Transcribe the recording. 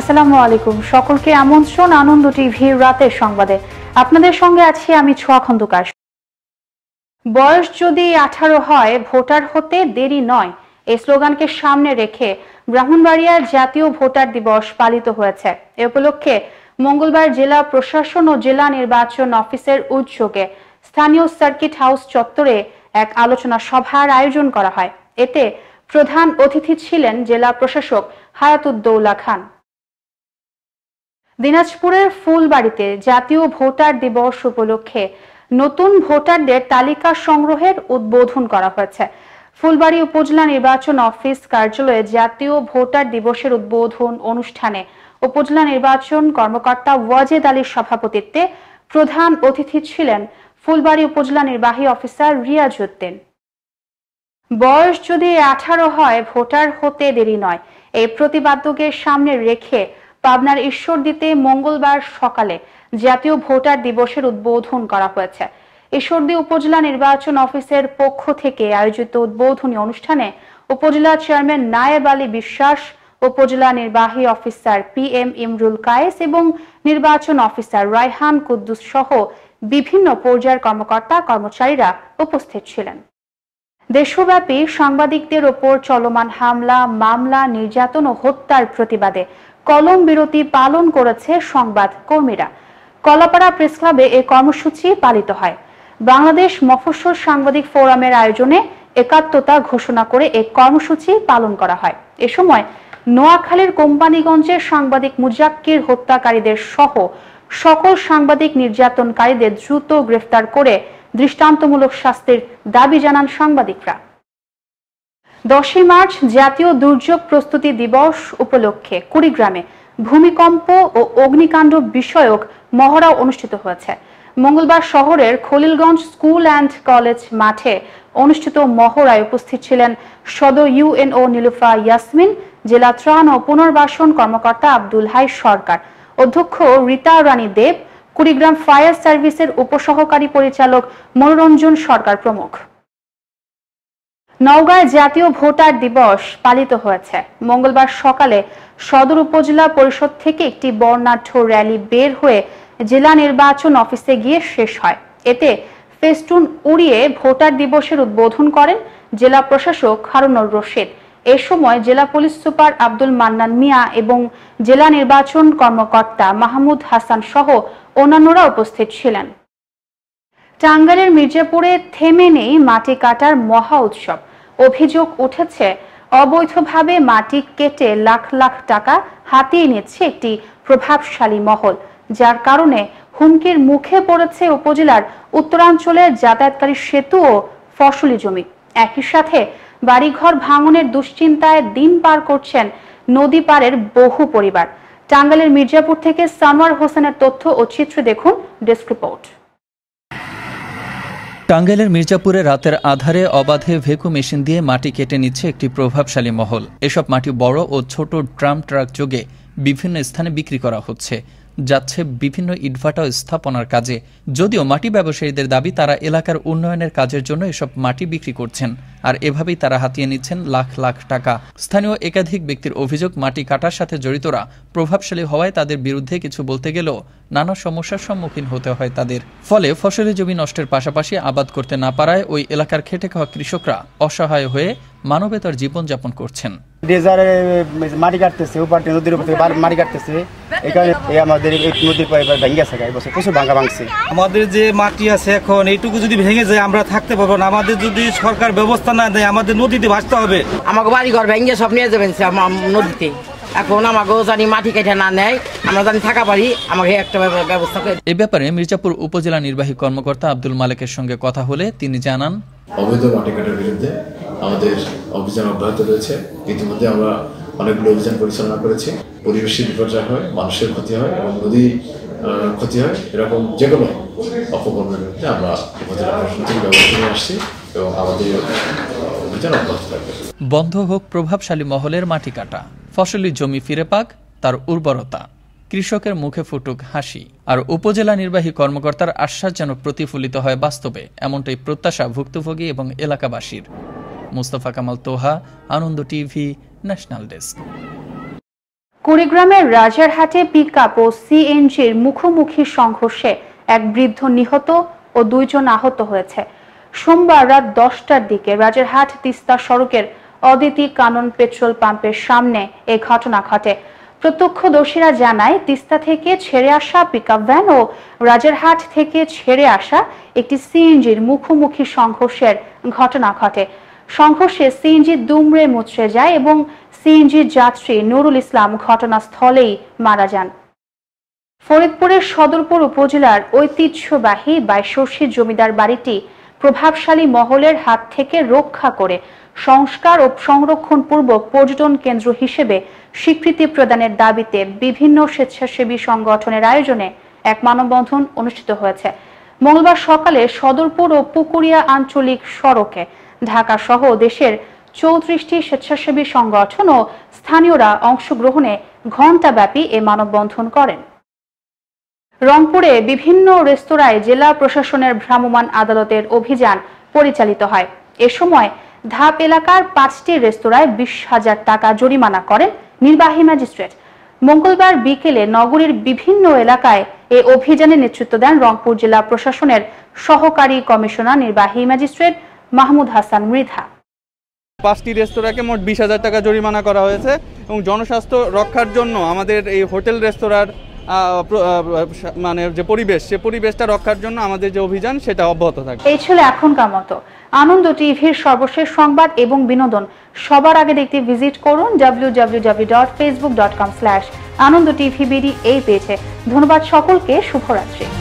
আসসালামু আলাইকুম সকলকে আমন্ত্রণ আনন্দ টিভি রাতের সংবাদে আপনাদের সঙ্গে আছি আমি ছোয়া খন্দকার বয়স যদি আঠারো হয় ভোটার হতে দেরি নয় এই স্লোগানকে সামনে রেখে ব্রাহ্মণবাড়িয়ার জাতীয় ভোটার দিবস পালিত হয়েছে এ উপলক্ষে মঙ্গলবার জেলা প্রশাসন ও জেলা নির্বাচন অফিসের উদ্যোগে স্থানীয় সার্কিট হাউস চত্বরে এক আলোচনা সভার আয়োজন করা হয় এতে প্রধান অতিথি ছিলেন জেলা প্রশাসক হায়াতুদ্দৌলা খান দিনাজপুরের ফুলবাড়িতে জাতীয় ভোটার দিবস উপলক্ষে নতুন ভোটারদের তালিকা সংগ্রহের উদ্বোধন করা হয়েছে ফুলবাড়ি উপজেলা নির্বাচন অফিস কার্যালয়ে জাতীয় ভোটার দিবসের উদ্বোধন অনুষ্ঠানে উপজেলা নির্বাচন কর্মকর্তা ওয়াজেদ আলীর সভাপতিত্বে প্রধান অতিথি ছিলেন ফুলবাড়ি উপজেলা নির্বাহী অফিসার রিয়াজ উদ্দিন বয়স যদি আঠারো হয় ভোটার হতে দেরি নয় এই প্রতিবাদকের সামনে রেখে পাবনার ঈশ্বরদীতে মঙ্গলবার সকালে জাতীয় ভোটার দিবসের উদ্বোধন করা হয়েছে ঈশ্বরদী উপজেলা নির্বাচন অফিসের পক্ষ থেকে আয়োজিত উদ্বোধনী অনুষ্ঠানে উপজেলা চেয়ারম্যান নায়েব আলী বিশ্বাস উপজেলা নির্বাহী officer P M Imrul Kayes এবং নির্বাচন অফিসার রায়হান কুদ্দুস সহ বিভিন্ন পর্যায়ের কর্মকর্তা কর্মচারীরা উপস্থিত ছিলেন দেশব্যাপী সাংবাদিকদের ওপর চলমান হামলা মামলা নির্যাতন ও হত্যার প্রতিবাদে কলম বিরতি পালন করেছে সংবাদ কর্মীরা কলাপাড়া প্রেস ক্লাবে এ কর্মসূচি পালিত হয় বাংলাদেশ মফস্বল সাংবাদিক ফোরামের আয়োজনে একাত্মতা ঘোষণা করে এ কর্মসূচি পালন করা হয় এ সময় নোয়াখালীর কোম্পানিগঞ্জের সাংবাদিক মুজাক্কির হত্যাকারীদের সহ সকল সাংবাদিক নির্যাতনকারীদের দ্রুত গ্রেফতার করে দৃষ্টান্তমূলক শাস্তির দাবি জানান সাংবাদিকরা দশই মার্চ জাতীয় দুর্যোগ প্রস্তুতি দিবস উপলক্ষে কুড়িগ্রামে ভূমিকম্প ও অগ্নিকাণ্ড বিষয়ক মহড়া অনুষ্ঠিত হয়েছে মঙ্গলবার শহরের খলিলগঞ্জ স্কুল অ্যান্ড কলেজ মাঠে অনুষ্ঠিত মহড়ায় উপস্থিত ছিলেন সদর ইউএনও নীলুফা ইয়াসমিন জেলা ত্রাণ ও পুনর্বাসন কর্মকর্তা আব্দুল হাই সরকার অধ্যক্ষ রীতা রানী দেব কুড়িগ্রাম ফায়ার সার্ভিসের উপসহকারী পরিচালক মনোরঞ্জন সরকার প্রমুখ নওগাঁয় জাতীয় ভোটার দিবস পালিত হয়েছে মঙ্গলবার সকালে সদর উপজেলা পরিষদ থেকে একটি বর্ণাঢ্য র্যালি বের হয়ে জেলা নির্বাচন অফিসে গিয়ে শেষ হয় এতে ফেস্টুন উড়িয়ে ভোটার দিবসের উদ্বোধন করেন জেলা প্রশাসক হারুনুর রশিদ এ সময় জেলা পুলিশ সুপার আব্দুল মান্নান মিয়া এবং জেলা নির্বাচন কর্মকর্তা মাহমুদ হাসান সহ অন্যান্যরা উপস্থিত ছিলেন টাঙ্গাইলের মির্জাপুরে থেমে নেই মাটি কাটার মহা উৎসব অভিযোগ উঠেছে অবৈধভাবে মাটি কেটে লাখ লাখ টাকা হাতিয়ে নিচ্ছে একটি প্রভাবশালী মহল যার কারণে হুমকির মুখে পড়েছে উপজেলার উত্তরাঞ্চলের যাতায়াতকারী সেতু ও ফসলি জমি একই সাথে বাড়িঘর ভাঙনের দুশ্চিন্তায় দিন পার করছেন নদী পারের বহু পরিবার টাঙ্গালের মির্জাপুর থেকে সানোয়ার হোসেনের তথ্য ও চিত্র দেখুন ডেস্ক রিপোর্ট টাঙ্গাইলের মির্জাপুরে রাতের আধারে অবাধে ভেকু মেশিন দিয়ে মাটি কেটে নিচ্ছে একটি প্রভাবশালী মহল এসব মাটি বড় ও ছোট ট্রাম ট্রাক যোগে বিভিন্ন স্থানে বিক্রি করা হচ্ছে যাচ্ছে বিভিন্ন ইটভাটা স্থাপনার কাজে যদিও মাটি ব্যবসায়ীদের দাবি তারা এলাকার উন্নয়নের কাজের জন্য এসব মাটি বিক্রি করছেন আর এভাবেই তারা হাতিয়ে নিচ্ছেন লাখ লাখ টাকা স্থানীয় একাধিক ব্যক্তির অভিযোগ মাটি কাটার সাথে জড়িতরা প্রভাবশালী হওয়ায় তাদের বিরুদ্ধে কিছু বলতে গেলেও নানা সমস্যার সম্মুখীন হতে হয় তাদের ফলে ফসলের জমি নষ্টের পাশাপাশি আবাদ করতে না পারায় ওই এলাকার খেটে খাওয়া কৃষকরা অসহায় হয়ে মানবেতর জীবনযাপন করছেন ডেজারে মাটি কাটতেছে উপর নদীর উপর থেকে মাটি কাটতেছে এই আমাদের এই নদীর কয়েকবার ভেঙে গেছে এই বছর প্রচুর ভাঙা ভাঙছে আমাদের যে মাটি আছে এখন এইটুকু যদি ভেঙে যায় আমরা থাকতে পারবো না আমাদের যদি সরকার ব্যবস্থা না দেয় আমাদের নদীতে ভাসতে হবে আমাকে বাড়ি ঘর ভেঙে সব নিয়ে যাবেন নদীতে এখন আমাকে জানি মাটি কেটে না নেয় আমরা জানি থাকা পারি আমাকে একটা ব্যবস্থা করে এ ব্যাপারে মির্জাপুর উপজেলা নির্বাহী কর্মকর্তা আব্দুল মালেকের সঙ্গে কথা হলে তিনি জানান অবৈধ মাটি কাটার বিরুদ্ধে আমাদের অভিযান অব্যাহত রয়েছে ইতিমধ্যে আমরা অনেকগুলো অভিযান পরিচালনা করেছি পরিবেশের বিপর্যয় হয় মানুষের ক্ষতি হয় এবং নদী ক্ষতি হয় এরকম যে কোনো অপকর্মের মধ্যে আমরা উপজেলা প্রশাসন থেকে ব্যবস্থা নিয়ে আসছি এবং আমাদের অভিযান অব্যাহত থাকবে বন্ধ হোক প্রভাবশালী মহলের মাটি কাটা ফসলি জমি ফিরে পাক তার উর্বরতা কৃষকের মুখে ফুটুক হাসি আর উপজেলা নির্বাহী কর্মকর্তার আশ্বাস যেন প্রতিফলিত হয় বাস্তবে এমনটাই প্রত্যাশা ভুক্তভোগী এবং এলাকাবাসীর Mostafa Kamal Toha Ananda TV national desk কুড়িগ্রামের রাজারহাটে পিকআপ ও সিএনজির মুখোমুখি সংঘর্ষে এক বৃদ্ধ নিহত ও দুইজন আহত হয়েছে সোমবার রাত দশটার দিকে রাজারহাট তিস্তা সড়কের অদিতি কানন পেট্রোল পাম্পের সামনে এ ঘটনা ঘটে প্রত্যক্ষদর্শীরা জানায় তিস্তা থেকে ছেড়ে আসা পিকআপ ভ্যান ও রাজারহাট থেকে ছেড়ে আসা একটি সিএনজির মুখোমুখি সংঘর্ষের ঘটনা ঘটে সংঘর্ষে সিএনজি দুমড়ে মুচড়ে যায় এবং সিএনজির যাত্রী নুরুল ইসলাম ঘটনাস্থলেই মারা যান ফরিদপুরের সদরপুর উপজেলার ঐতিহ্যবাহী বাইশর্ষী জমিদার বাড়িটি প্রভাবশালী মহলের হাত থেকে রক্ষা করে সংস্কার ও সংরক্ষণ পূর্বক পর্যটন কেন্দ্র হিসেবে স্বীকৃতি প্রদানের দাবিতে বিভিন্ন স্বেচ্ছাসেবী সংগঠনের আয়োজনে এক মানববন্ধন অনুষ্ঠিত হয়েছে মঙ্গলবার সকালে সদরপুর ও পুকুরিয়া আঞ্চলিক সড়কে ঢাকা সহ দেশের চৌত্রিশটি স্বেচ্ছাসেবী সংগঠন ও স্থানীয়রা অংশগ্রহণে ঘণ্টাব্যাপী এ মানববন্ধন করেন রংপুরে বিভিন্ন রেস্তোরাঁয় জেলা প্রশাসনের ভ্রাম্যমাণ আদালতের অভিযান পরিচালিত হয় এ সময় ধাপ এলাকার পাঁচটি রেস্তোরাঁয় বিশ হাজার টাকা জরিমানা করেন নির্বাহী ম্যাজিস্ট্রেট মঙ্গলবার বিকেলে নগরীর বিভিন্ন এলাকায় এ অভিযানে নেতৃত্ব দেন রংপুর জেলা প্রশাসনের সহকারী কমিশনার নির্বাহী ম্যাজিস্ট্রেট মাহমুদ হাসান মৃধা পাঁচটি রেস্তোরাঁকে মোট বিশ হাজার টাকা জরিমানা করা হয়েছে এবং জনস্বাস্থ্য রক্ষার জন্য আমাদের এই হোটেল রেস্তোরাঁর মানে যে পরিবেশ সে পরিবেশটা রক্ষার জন্য আমাদের যে অভিযান সেটা অব্যাহত থাকবে এই ছিল এখনকার মতো আনন্দ টিভির সর্বশেষ সংবাদ এবং বিনোদন সবার আগে দেখতে ভিজিট করুন www.facebook.com/আনন্দ টিভি বিডি এই পেজে ধন্যবাদ সকলকে শুভরাত্রি